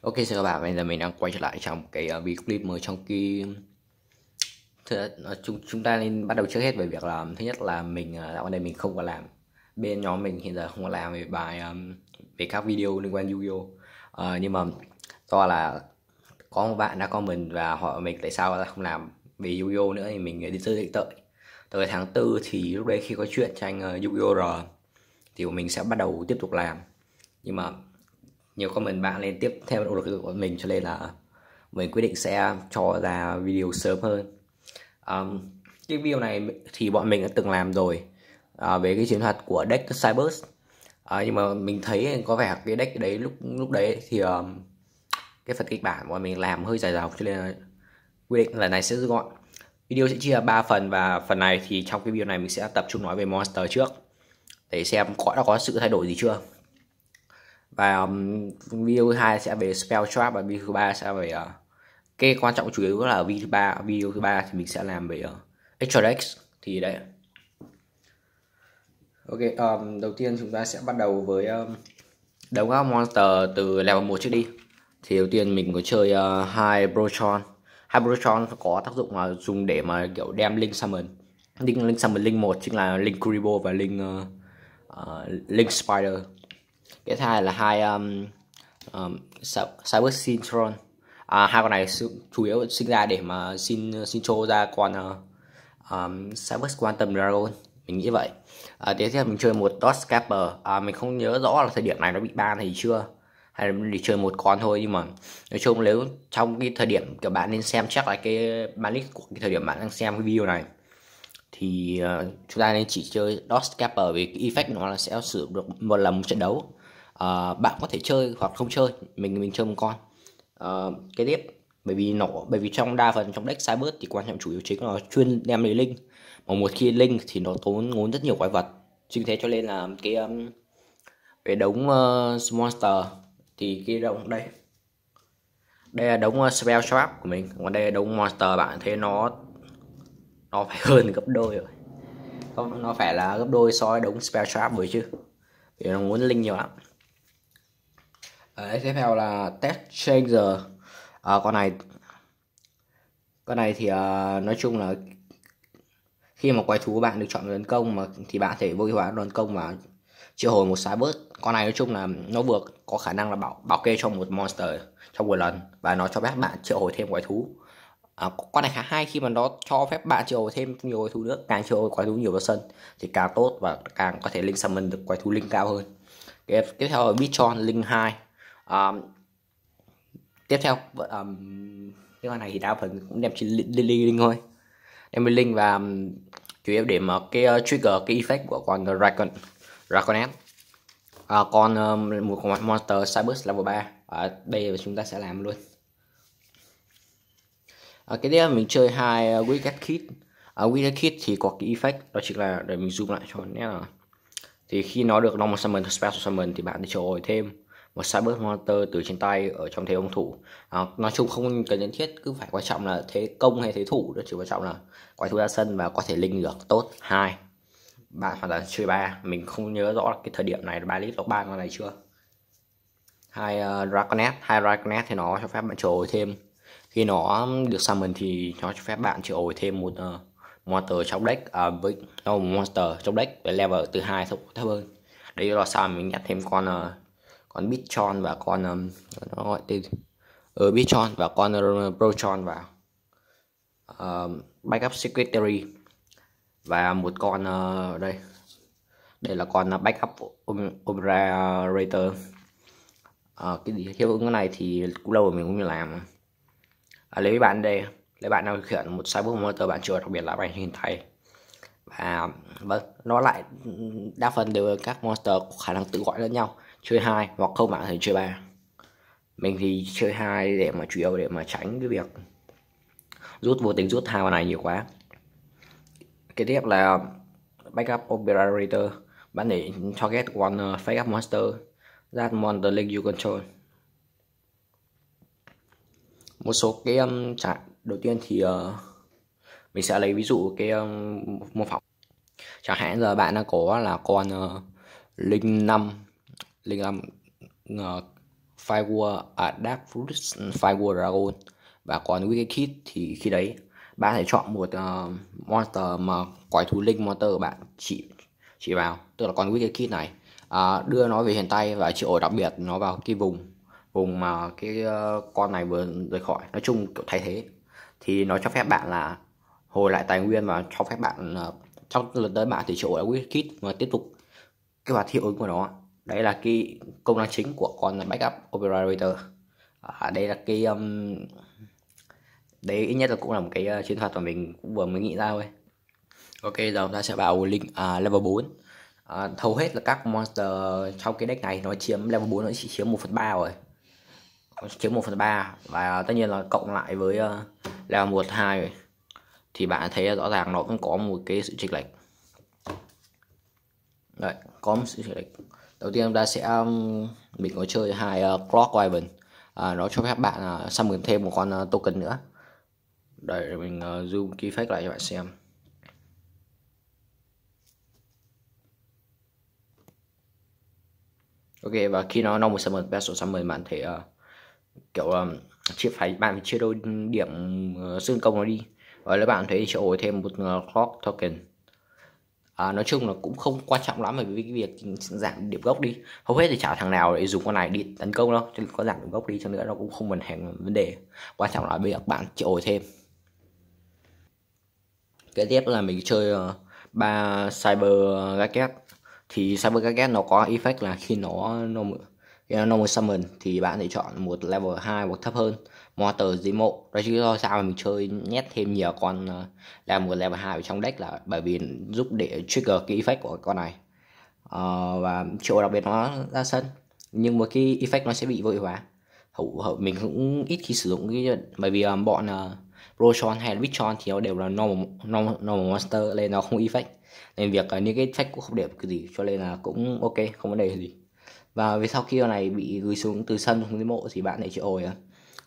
Ok xin các bạn, bây giờ mình đang quay trở lại trong cái uh, video clip mới trong khi, cái ờ, chúng chúng ta nên bắt đầu trước hết về việc là thứ nhất là mình ở ờ, uh, đây mình không có làm bên nhóm mình hiện giờ không có làm về bài um, về các video liên quan yu gi uh, nhưng mà do là có một bạn đã comment và hỏi mình tại sao không làm về yu gi nữa thì mình đi chơi tới. tới tháng tư thì lúc đấy khi có chuyện tranh uh, yu gi thì mình sẽ bắt đầu tiếp tục làm nhưng mà nhiều comment bạn lên tiếp theo động lực của mình cho nên là mình quyết định sẽ cho ra video sớm hơn um, cái video này thì bọn mình đã từng làm rồi uh, về cái chiến thuật của deck Cybers uh, nhưng mà mình thấy có vẻ cái deck đấy lúc lúc đấy thì uh, cái phần kịch bản của mình làm hơi dài dòng cho nên là quy định lần này sẽ rút gọn video sẽ chia ba phần và phần này thì trong cái video này mình sẽ tập trung nói về monster trước để xem có đã có sự thay đổi gì chưa và um, video thứ hai sẽ về spell trap và video thứ ba sẽ về uh, cái quan trọng chủ yếu là video thứ ba video thứ ba thì mình sẽ làm về uh, extra decks thì đấy ok um, đầu tiên chúng ta sẽ bắt đầu với um, đấu các monster từ level 1 trước đi thì đầu tiên mình có chơi uh, hai brotron hai brotron có tác dụng là dùng để mà kiểu đem link summon link link summon link một chính là link kuribo và link uh, uh, link spider cái thứ hai là hai um, um, cyber syntron à, hai con này chủ yếu sinh ra để mà xin xin cho ra con uh, um, cyber quantum dragon mình nghĩ vậy à, tiếp theo mình chơi một dot scalper à, mình không nhớ rõ là thời điểm này nó bị ban thì chưa hay là mình chỉ chơi một con thôi nhưng mà nói chung nếu trong cái thời điểm các bạn nên xem chắc là cái ban của cái thời điểm bạn đang xem cái video này thì uh, chúng ta nên chỉ chơi Dodge Capper vì cái effect nó là sẽ sử dụng được một lần một trận đấu uh, bạn có thể chơi hoặc không chơi mình mình chơi một con uh, ờ, cái tiếp bởi vì nổ bởi vì trong đa phần trong deck cyber thì quan trọng chủ yếu chính là chuyên đem lấy linh mà một khi linh thì nó tốn ngốn rất nhiều quái vật chính thế cho nên là cái um, cái đống uh, monster thì cái động đây đây là đống uh, spell trap của mình còn đây là đống monster bạn thấy nó nó phải hơn gấp đôi rồi nó, nó phải là gấp đôi so với đống spell trap rồi chứ vì nó muốn linh nhiều lắm Đấy, tiếp theo là test changer à, con này con này thì uh, nói chung là khi mà quái thú bạn được chọn tấn công mà thì bạn thể vô hiệu hóa tấn công và triệu hồi một sai bớt con này nói chung là nó vừa có khả năng là bảo bảo kê cho một monster trong một lần và nó cho phép bạn triệu hồi thêm quái thú à, con này khá hay khi mà nó cho phép bạn triệu thêm nhiều quái thú nữa càng triệu quái thú nhiều vào sân thì càng tốt và càng có thể linh summon được quái thú linh cao hơn tiếp, tiếp theo là Bichon linh 2 um, à, tiếp theo um, cái con này thì đa phần cũng đem chỉ linh linh, linh thôi đem linh và um, chủ yếu để mà cái uh, trigger cái effect của con dragon dragon à, uh, con um, một con monster cyber level 3 ở à, đây chúng ta sẽ làm luôn à, cái đấy là mình chơi hai uh, widget kit à, widget kit à, thì có cái effect đó chính là để mình zoom lại cho nét là thì khi nó được normal summon special summon thì bạn triệu hồi thêm một cyber monster từ trên tay ở trong thế ông thủ à, nói chung không cần nhất thiết cứ phải quan trọng là thế công hay thế thủ đó chỉ quan trọng là quái thú ra sân và có thể linh được tốt hai bạn hoặc là chơi ba mình không nhớ rõ cái thời điểm này ba lít lốc ba con này chưa hai uh, à, dragonet hai dragonet thì nó cho phép bạn trồi thêm khi nó um, được summon thì nó cho phép bạn triệu hồi thêm một uh, monster trong deck à, với no, monster trong deck với level từ hai thấp hơn đấy là sao mình nhắc thêm con uh, con bitchon và con um, nó gọi tên ở ờ, uh, bitchon và con uh, brochon vào uh, backup secretary và một con uh, đây đây là con uh, backup um, operator uh, cái gì hiệu ứng này thì lâu rồi mình cũng làm à, lấy bạn đây lấy bạn nào khiển một cyborg motor bạn chuột đặc biệt là bạn hình thầy và vâng nó lại đa phần đều các monster có khả năng tự gọi lẫn nhau chơi hai hoặc không bạn thì chơi ba mình thì chơi hai để mà chủ yếu để mà tránh cái việc rút vô tình rút hai vào này nhiều quá kế tiếp là backup operator bạn để target one uh, fake up monster that monster link you control một số cái um, trả đầu tiên thì uh, mình sẽ lấy ví dụ cái um, mô phỏng chẳng hạn giờ bạn đang có là con uh, linh năm linh năm uh, firewall à, uh, dark fruit firewall dragon và còn wicked kid thì khi đấy bạn phải chọn một uh, monster mà quái thú linh monster bạn chỉ chỉ vào tức là con wicked kid này uh, đưa nó về hiện tay và chịu hồi đặc biệt nó vào cái vùng vùng mà cái ờ, con này vừa rời khỏi nói chung kiểu thay thế thì nó cho phép bạn là hồi lại tài nguyên và cho phép bạn ờ, trong lần tới bạn thì chỗ là kit và tiếp tục cái hoạt hiệu ứng của nó đấy là cái công năng chính của con backup operator à, đây là cái um, đấy ít nhất là cũng là một cái uh, chiến thuật mà mình cũng vừa mới nghĩ ra thôi ok giờ chúng ta sẽ vào link à, level 4 à, hầu hết là các monster trong cái deck này nó chiếm level 4 nó chỉ chiếm 1 phần ba rồi chiếm 1 phần 3 và tất nhiên là cộng lại với ờ, là 1 2 thì bạn thấy rõ ràng nó vẫn có một cái sự chênh lệch Đấy, có một sự chênh lệch đầu tiên chúng ta sẽ mình có chơi hai uh, clock ribbon à, nó cho phép bạn uh, ờ, summon thêm một con uh, token nữa để mình uh, zoom key fake lại cho bạn xem ok và khi nó nó một summon special summon bạn thể uh, kiểu um, chia phải bạn chia đôi điểm uh, xương công nó đi và nếu bạn thấy triệu hồi thêm một uh, clock token à, nói chung là cũng không quan trọng lắm về cái việc giảm điểm gốc đi hầu hết thì chả thằng nào để dùng con này đi tấn công đâu chứ có giảm điểm gốc đi cho nữa nó cũng không vấn hàng vấn đề quan trọng là bây giờ bạn triệu hồi thêm kế tiếp là mình chơi ờ, ba uh, cyber racket thì cyber racket nó có effect là khi nó nó normal summon thì bạn sẽ chọn một level 2 hoặc thấp hơn motor Monster mộ đó chứ do sao mình chơi nhét thêm nhiều con ờ, level một level 2 ở trong deck là bởi vì giúp để trigger cái effect của con này uh, và chỗ đặc biệt nó ra sân nhưng một cái effect nó sẽ bị vội vã hậu, hậu mình cũng ít khi sử dụng cái bởi vì um, bọn uh, Rochon hay là thì nó đều là normal, normal, normal monster nên nó không effect nên việc uh, những cái effect cũng không đẹp cái gì cho nên là cũng ok không vấn đề gì và về sau khi bạn này bị gửi xuống từ sân xuống dưới mộ thì bạn này chịu ổi à.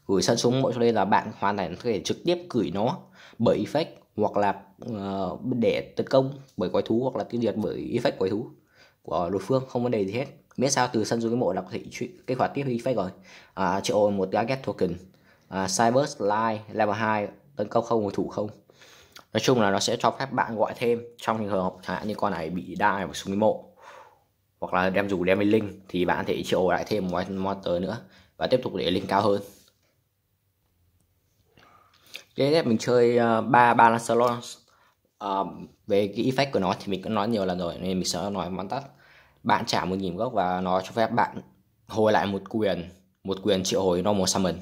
gửi sân xuống mộ cho nên là bạn hoàn toàn có thể trực tiếp gửi nó bởi effect hoặc là uh, để tấn công bởi quái thú hoặc là tiêu diệt bởi effect quái thú của đối phương không vấn đề gì hết miễn sao từ sân xuống cái mộ là có thể chuyển kích hoạt tiếp effect rồi à, triệu hồi một target token à, cyber slide level 2 tấn công không hồi thủ không nói chung là nó sẽ cho phép bạn gọi thêm trong trường hợp chẳng hạn như con này bị đai và xuống cái mộ hoặc là đem dù đem với link thì bạn có thể triệu lại thêm một motor nữa và tiếp tục để link cao hơn cái ghép mình chơi ờ, ba uh, ba lancelot uh, ờ, về cái effect của nó thì mình cũng nói nhiều lần rồi nên mình sẽ nói vắn tắt bạn trả một nghìn gốc và nó cho phép bạn hồi lại một quyền một quyền triệu hồi normal summon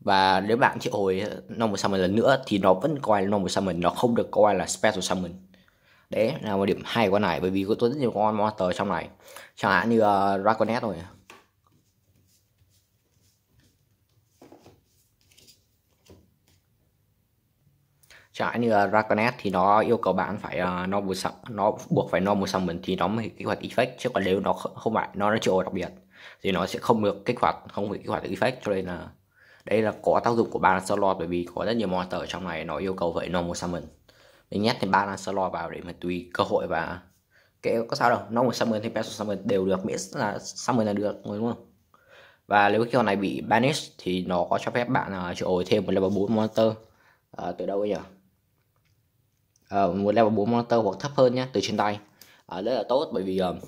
và nếu bạn triệu hồi normal summon lần nữa thì nó vẫn coi là normal summon nó không được coi là special summon đấy là một điểm hay của con này bởi vì có rất nhiều con monster trong này chẳng hạn như uh, ờ, Draconet rồi chẳng hạn như uh, ờ, Draconet thì nó yêu cầu bạn phải uh, nó buộc nó buộc phải một normal mình thì nó mới kích hoạt effect chứ còn nếu nó không phải nó nó triệu đặc biệt thì nó sẽ không được kích hoạt không bị kích hoạt effect cho nên là đây là có tác dụng của ba solo bởi vì có rất nhiều monster trong này nó yêu cầu phải vậy normal summon mình nhét thêm ba Lancelot vào để mà tùy cơ hội và kệ có sao đâu nó một summon thì Pestle summon đều được miễn là summon là được đúng không và nếu cái con này bị banish thì nó có cho phép bạn là uh, trội thêm một level 4 monster uh, à, từ đâu bây giờ uh, một level 4 monster hoặc thấp hơn nhé từ trên tay à, rất là tốt bởi vì um,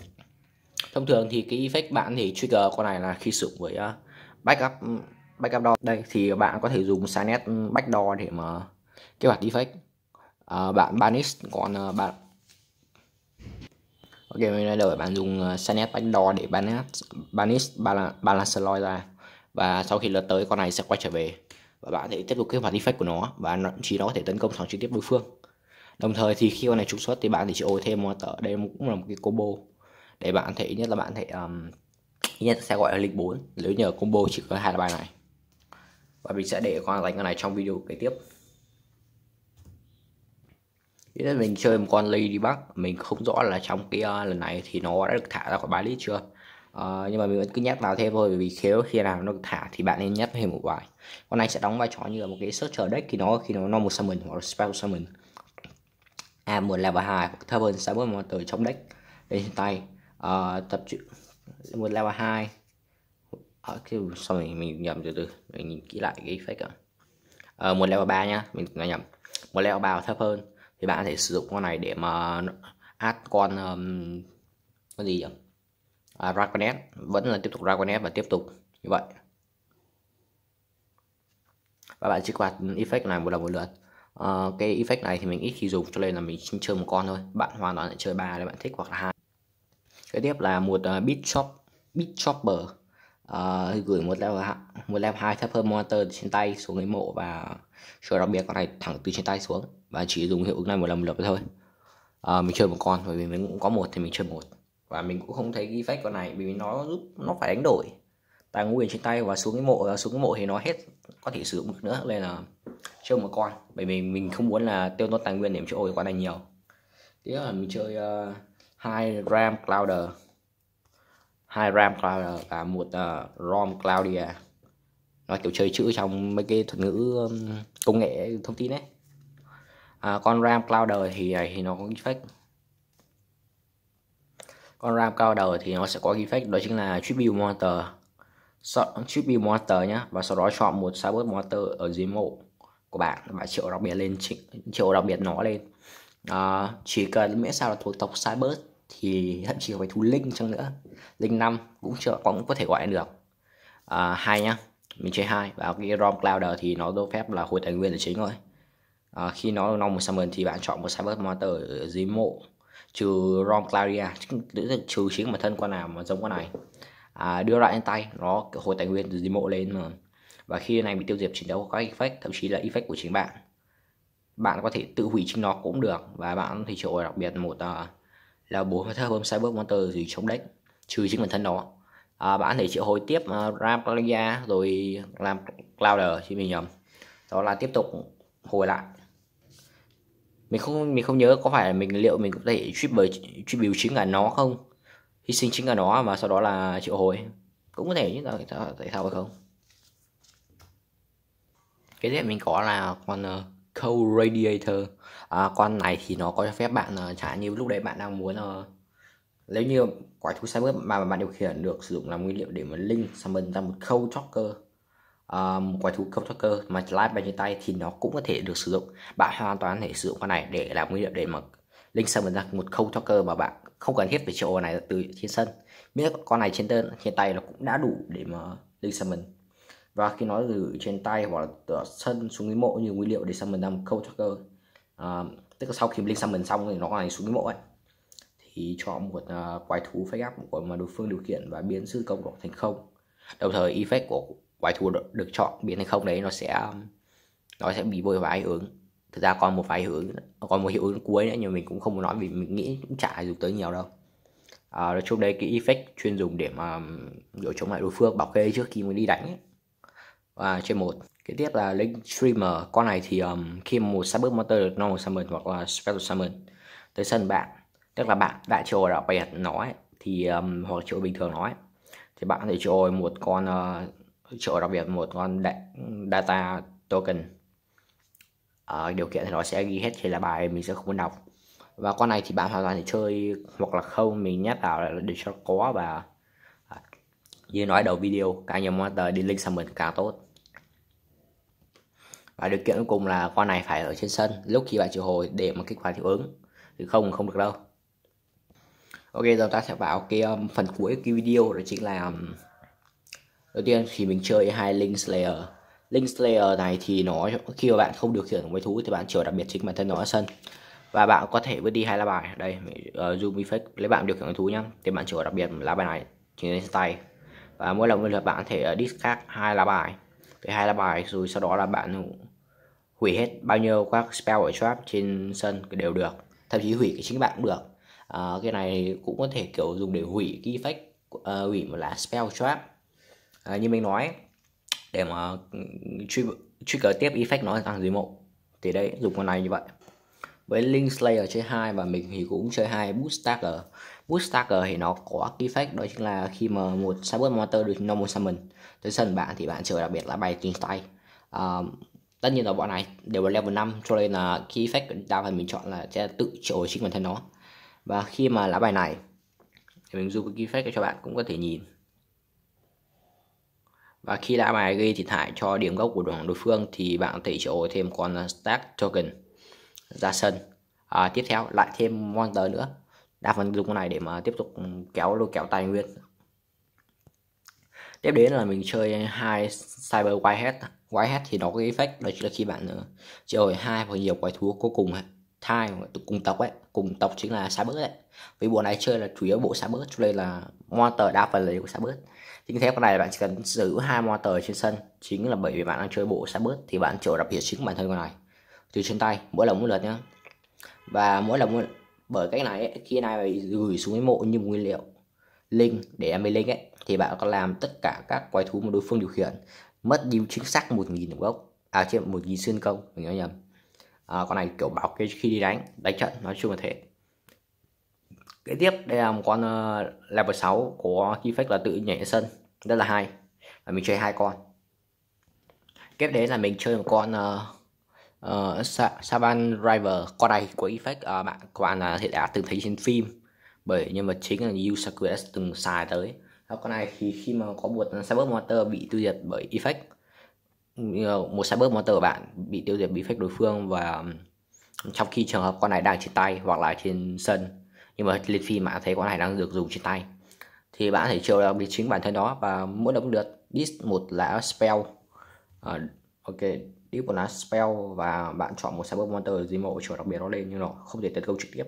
thông thường thì cái effect bạn thì trigger con này là khi sử dụng với uh, backup backup door đây thì bạn có thể dùng sanet backdoor để mà kế hoạch effect à, bạn banish còn uh, bạn ok mình đã đổi bạn dùng uh, ờ, Sanet backdoor để banish banish balance loi ra và sau khi lượt tới con này sẽ quay trở về và bạn sẽ tiếp tục kích hoạt effect của nó và thậm chí nó có thể tấn công thẳng trực tiếp đối phương đồng thời thì khi con này trục xuất thì bạn thì chỉ ôi thêm một tờ đây cũng là một cái combo để bạn thể nhất là bạn thể um, nhất sẽ gọi là lịch 4 nếu nhờ combo chỉ có hai bài này và mình sẽ để con đánh con này trong video kế tiếp Thế nên mình chơi một con Lady Bug Mình không rõ là trong cái uh, lần này thì nó đã được thả ra khỏi bài list chưa Uh, nhưng mà mình vẫn cứ nhắc vào thêm thôi vì khéo khi nào nó được thả thì bạn nên nhắc thêm một vài con này sẽ đóng vai trò như là một cái searcher deck khi nó khi nó non một summon hoặc là spell summon à một level hai hoặc thấp hơn sáu một từ trong deck lên trên tay uh, tập truyện một level hai ở cái sau mình mình nhầm từ từ mình nhìn kỹ lại cái fake ạ à. uh, một level ba nhá mình nói nhầm một level ba thấp hơn thì bạn có thể sử dụng con này để mà add con um, con gì nhỉ à, Raconet vẫn là tiếp tục Raconet và tiếp tục như vậy và bạn chỉ quạt effect này một lần một lượt uh, cái effect này thì mình ít khi dùng cho nên là mình chỉ chơi một con thôi bạn hoàn toàn lại chơi ba nếu bạn thích hoặc là hai Cái tiếp là một uh, ờ, bit shop bit shopper uh, ờ, gửi một level một level hai thấp hơn monitor trên tay xuống người mộ và rồi đặc biệt con này thẳng từ trên tay xuống và chỉ dùng hiệu ứng này một lần một lượt thôi à, mình chơi một con bởi vì mình cũng có một thì mình chơi một và mình cũng không thấy ghi phách con này vì nó giúp nó phải đánh đổi tài nguyên trên tay và xuống cái mộ à, xuống cái mộ thì nó hết có thể sử dụng được nữa nên là chơi một con bởi vì mình không muốn là tiêu tốn tài nguyên để chỗ ôi con này nhiều tiếp là mình chơi à, hai uh, ram clouder hai ram clouder và một uh, rom cloudia nó kiểu chơi chữ trong mấy cái thuật ngữ công nghệ thông tin đấy à, con ram cloud đời thì à, thì nó có defect con ram cloud đời thì nó sẽ có defect đó chính là triple motor chọn triple motor nhé và sau đó chọn một cyber motor ở dưới mộ của bạn và triệu đặc biệt lên triệu đặc biệt nó lên à, chỉ cần miễn sao là thuộc tộc cyber thì thậm chí phải thu link chăng nữa link năm cũng chưa cũng có thể gọi được à, hai nhá mình chơi hai và cái rom cloud thì nó cho phép là hồi tài nguyên là chính rồi à, khi nó non một summon thì bạn chọn một cyber monster ở dưới mộ trừ rom claria trừ chính bản thân con nào mà giống con này à, đưa lại lên tay nó hồi tài nguyên từ dưới mộ lên mà và khi này bị tiêu diệt chiến đấu có effect thậm chí là effect của chính bạn bạn có thể tự hủy chính nó cũng được và bạn thì triệu đặc biệt một uh, là bốn cái thơm cyber monster gì chống deck trừ chính bản thân nó à, bạn thể triệu hồi tiếp uh, à, claria rồi làm Clouder chứ mình nhầm đó là tiếp tục hồi lại mình không mình không nhớ có phải là mình liệu mình có thể truy bởi truy biểu chính là nó không hy sinh chính là nó mà sau đó là triệu hồi cũng có thể chứ tại sao tại sao không cái đấy mình có là con uh, ờ, co radiator à, con này thì nó có cho phép bạn uh, ờ, trả như lúc đấy bạn đang muốn uh, nếu như quả thú cyber mà bạn điều khiển được sử dụng làm nguyên liệu để mà linh summon ra một khâu chocker um, quả thú cơ mà slide bằng trên tay thì nó cũng có thể được sử dụng bạn hoàn toàn có thể sử dụng con này để làm nguyên liệu để mà linh sân ra một khâu cơ mà bạn không cần thiết phải triệu này từ trên sân miễn con này trên tên trên tay nó cũng đã đủ để mà linh summon và khi nó gửi trên tay hoặc là từ sân xuống cái mộ như nguyên liệu để summon ra một khâu choker à, tức là sau khi linh summon xong thì nó còn này xuống cái mộ ấy thì chọn một uh, quái thú fake up của mà đối phương điều khiển và biến sư công của thành không đồng thời effect của quái thủ được chọn biến thành không đấy nó sẽ um, nó sẽ bị bôi vài hướng thực ra còn một vài hướng còn một hiệu ứng cuối nữa nhưng mình cũng không muốn nói vì mình nghĩ cũng chả dùng tới nhiều đâu à, nói chung đây cái effect chuyên dùng để mà đối um, chống lại đối phương bảo kê trước khi mình đi đánh ấy. và trên một cái tiếp là link streamer con này thì um, khi một cyber monster được normal summon hoặc là special summon tới sân bạn tức là bạn đã trồ đã bẹt nói thì um, hoặc trồ bình thường nói thì bạn có thể trồ một con uh, chỗ đặc biệt một con data token ở ờ, điều kiện thì nó sẽ ghi hết thì là bài mình sẽ không muốn đọc và con này thì bạn hoàn toàn thể chơi hoặc là không mình nhét vào để cho có và à, như nói đầu video càng nhiều monitor đi link summon càng tốt và điều kiện cuối cùng là con này phải ở trên sân lúc khi bạn triệu hồi để mà kích hoạt hiệu ứng thì không không được đâu ok giờ ta sẽ vào cái um, phần cuối cái video đó chính là um, đầu tiên thì mình chơi hai link slayer link slayer này thì nó khi mà bạn không điều khiển với thú thì bạn chiều đặc biệt chính bản thân nó ở sân và bạn có thể vứt đi hai lá bài đây uh, zoom effect lấy bạn điều khiển thú nhá thì bạn chiều đặc biệt lá bài này chính lên tay và mỗi lần lượt bạn có thể ờ, discard hai lá bài cái hai lá bài rồi sau đó là bạn hủy hết bao nhiêu các spell ở trap trên sân đều được thậm chí hủy cái chính bạn cũng được à, cái này cũng có thể kiểu dùng để hủy cái effect uh, hủy một lá spell trap à, như mình nói để mà ừ, truy trigger tiếp effect nó thằng dưới mộ thì đấy dùng con này như vậy với link slayer chơi hai và mình thì cũng chơi hai boost stacker thì nó có effect đó chính là khi mà một cyber monster được normal summon tới sân bạn thì bạn chơi đặc biệt là bài tin tay à, ờ, tất nhiên là bọn này đều là level 5 cho nên là khi effect đa phần mình chọn là sẽ tự chịu chính bản thân nó và khi mà lá bài này thì mình dùng cái effect cho bạn cũng có thể nhìn và khi đã bài gây thiệt hại cho điểm gốc của đoàn đối phương thì bạn có thể chỗ thêm con stack token ra sân à, tiếp theo lại thêm monster nữa đa phần dùng con này để mà tiếp tục kéo lôi kéo tài nguyên tiếp đến là mình chơi hai cyber whitehead whitehead thì nó có effect đó chính là khi bạn triệu ờ, hồi hai hoặc nhiều quái thú có cùng thai cùng tộc ấy cùng tộc chính là cyber ấy vì bộ này chơi là chủ yếu bộ cyber cho nên là monster đa phần là của cyber chính thế con này bạn chỉ cần giữ hai motor trên sân chính là bởi vì bạn đang chơi bộ xa bớt thì bạn chịu đặc biệt chính bản thân con này từ trên tay mỗi lần một lượt nhá và mỗi lần một... bởi cách này ấy, khi này gửi xuống cái mộ như nguyên liệu link để em link ấy thì bạn có làm tất cả các quái thú mà đối phương điều khiển mất đi chính xác một nghìn điểm gốc à trên một nghìn xuyên công mình nói nhầm à, con này kiểu bảo kê khi đi đánh đánh trận nói chung là thế kế tiếp đây là một con uh, level 6 của effect là tự nhảy sân rất là hay và mình chơi hai con tiếp đến là mình chơi một con uh, uh, Saban Driver con này của effect uh, bạn các bạn uh, thì đã từng thấy trên phim bởi nhưng mà chính là yusaku đã từng xài tới đó, con này thì khi mà có một cyber motor bị tiêu diệt bởi effect một cyber motor của bạn bị tiêu diệt bởi effect đối phương và trong khi trường hợp con này đang trên tay hoặc là trên sân nhưng mà lên phi mà thấy con này đang được dùng trên tay thì bạn thể chiều đặc biệt chính bản thân đó và mỗi động được dis một lá spell à, ok dis một lá spell và bạn chọn một cyber monster gì mộ chiều đặc biệt nó lên nhưng nó không thể tấn công trực tiếp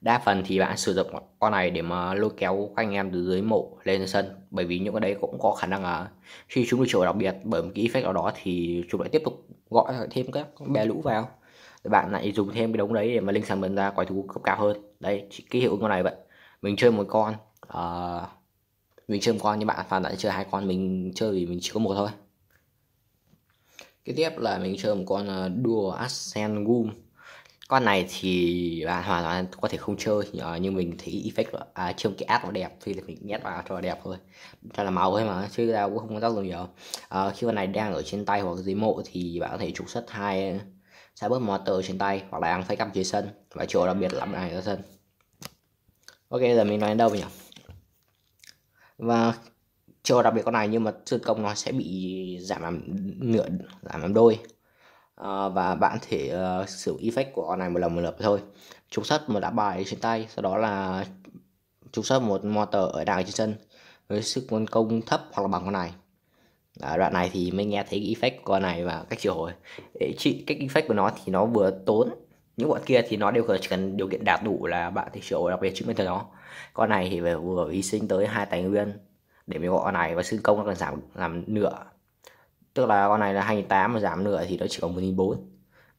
đa phần thì bạn sử dụng con này để mà lôi kéo các anh em từ dưới mộ lên sân bởi vì những cái đấy cũng có khả năng là khi chúng được chiều đặc biệt bởi một cái effect nào đó thì chúng lại tiếp tục gọi thêm các bè lũ vào thì bạn lại dùng thêm cái đống đấy để mà linh sàn mình ra quái thú cấp cao hơn đấy chỉ ký hiệu ứng con này vậy mình chơi một con uh, mình chơi một con nhưng bạn phản lại chơi hai con mình chơi vì mình chỉ có một thôi cái tiếp là mình chơi một con đua ờ, Ascent Goom con này thì bạn hoàn toàn có thể không chơi ờ, nhưng mình thấy effect à, trông cái ad nó đẹp thì mình nhét vào cho đẹp thôi cho là màu thôi mà chứ ra cũng không có tác dụng nhiều à, khi con này đang ở trên tay hoặc dưới mộ thì bạn có thể trục xuất hai sẽ bớt mò trên tay hoặc là ăn phải cặp dưới sân và chỗ đặc biệt lắm này ở sân ok giờ mình nói đến đâu nhỉ và chỗ đặc biệt con này nhưng mà sân công nó sẽ bị giảm làm nửa giảm làm đôi à, và bạn thể uh, sử dụng effect của con này một lần một lượt thôi trục sắt một đá bài trên tay sau đó là trục sắt một motor ở đàng trên sân với sức quân công thấp hoặc là bằng con này à, đoạn này thì mới nghe thấy cái effect của con này và cách triệu hồi chị cách effect của nó thì nó vừa tốn những bọn kia thì nó đều chỉ cần điều kiện đạt đủ là bạn thì triệu hồi đặc biệt chứng minh cho nó con này thì vừa hy sinh tới hai tài nguyên để mình gọi con này và xương công nó còn giảm làm nửa tức là con này là hai tám mà giảm nửa thì nó chỉ còn một bốn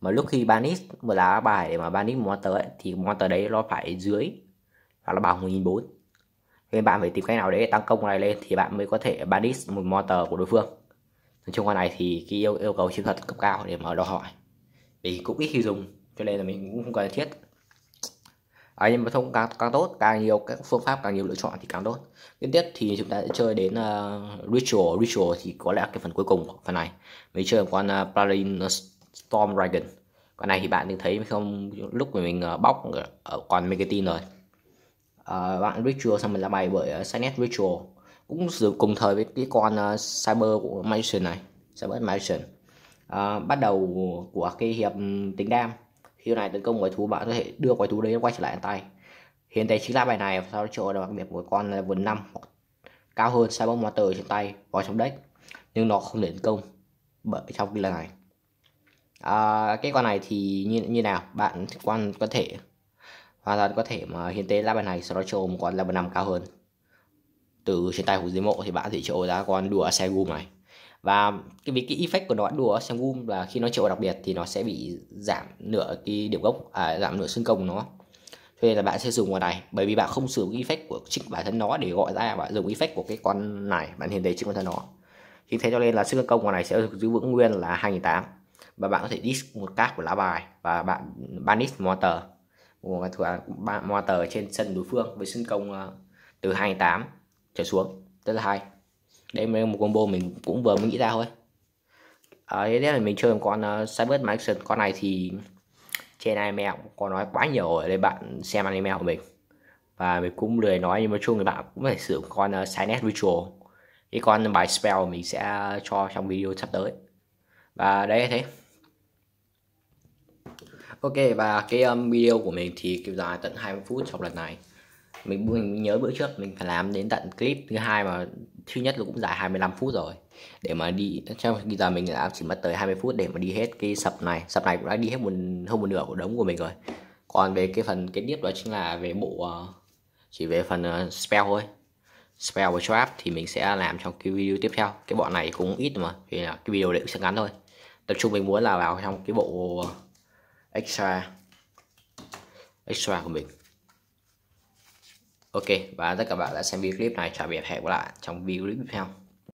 mà lúc khi Banis một lá bài để mà Banis Monster ấy, thì Monster đấy nó phải dưới hoặc là bằng một bốn nên bạn phải tìm cách nào đấy để tăng công này lên thì bạn mới có thể banish một motor của đối phương nói chung con này thì cái yêu, yêu cầu chiến thuật cấp cao để mở đòi hỏi vì cũng ít khi dùng cho nên là mình cũng không cần thiết à, nhưng mà thông càng, càng tốt càng nhiều các phương pháp càng nhiều lựa chọn thì càng tốt tiếp tiếp thì chúng ta sẽ chơi đến uh, ritual ritual thì có lẽ cái phần cuối cùng phần này mình chơi một con uh, paladin storm dragon con này thì bạn được thấy không lúc mà mình uh, bóc ở con megatin rồi Ờ, bạn Ritual xong mình là bày bởi uh, ờ, Cynet Ritual cũng sử cùng thời với cái con uh, Cyber của Mason này Cyber Mason uh, bắt đầu của cái hiệp ừ, tính đam khi này tấn công quái thú bạn có thể đưa quái thú đấy quay trở lại tay hiện tại chính là bài này sau đó chỗ đặc biệt một con là vườn năm cao hơn Cyber Motor trên tay vào trong deck nhưng nó không thể tấn công bởi trong cái lần này à, cái con này thì như như nào bạn quan có thể hoàn toàn có thể mà hiện tế lá bài này sau đó cho một con lá bài năm cao hơn từ trên tay của dưới mộ thì bạn thì cho ra con đùa Segum này và cái vì cái effect của nó đùa Segum là khi nó triệu đặc biệt thì nó sẽ bị giảm nửa cái điểm gốc à, giảm nửa xương công của nó cho nên là bạn sẽ dùng con này bởi vì bạn không sử dụng effect của chính bản thân nó để gọi ra bạn dùng effect của cái con này bạn hiện tế chính bản thân nó thì thế cho nên là xương công của này sẽ được giữ vững nguyên là 2008 và bạn có thể disc một card của lá bài và bạn banish motor một thủ án ba motor trên sân đối phương với sân công ờ, từ 28 trở xuống rất là hay đây mới một combo mình cũng vừa mới nghĩ ra thôi ở à, đấy là mình chơi một con uh, Cyber Action con này thì trên anime cũng có nói quá nhiều ở đây bạn xem anime của mình và mình cũng lười nói nhưng mà chung thì bạn cũng phải sử dụng con uh, ờ, Signet Ritual cái con bài spell mình sẽ cho trong video sắp tới và đây thế ok và cái um, video của mình thì kéo dài tận 20 phút trong lần này mình, mình nhớ bữa trước mình phải làm đến tận clip thứ hai mà thứ nhất là cũng dài 25 phút rồi để mà đi trong bây giờ mình đã chỉ mất tới 20 phút để mà đi hết cái sập này sập này cũng đã đi hết một hơn một nửa của đống của mình rồi còn về cái phần cái tiếp đó chính là về bộ ờ, chỉ về phần uh, spell thôi spell và trap thì mình sẽ làm trong cái video tiếp theo cái bọn này cũng ít mà thì là cái video này cũng sẽ ngắn thôi tập trung mình muốn là vào trong cái bộ extra extra của mình ok và tất cả các bạn đã xem video clip này chào biệt hẹn gặp lại trong video clip tiếp theo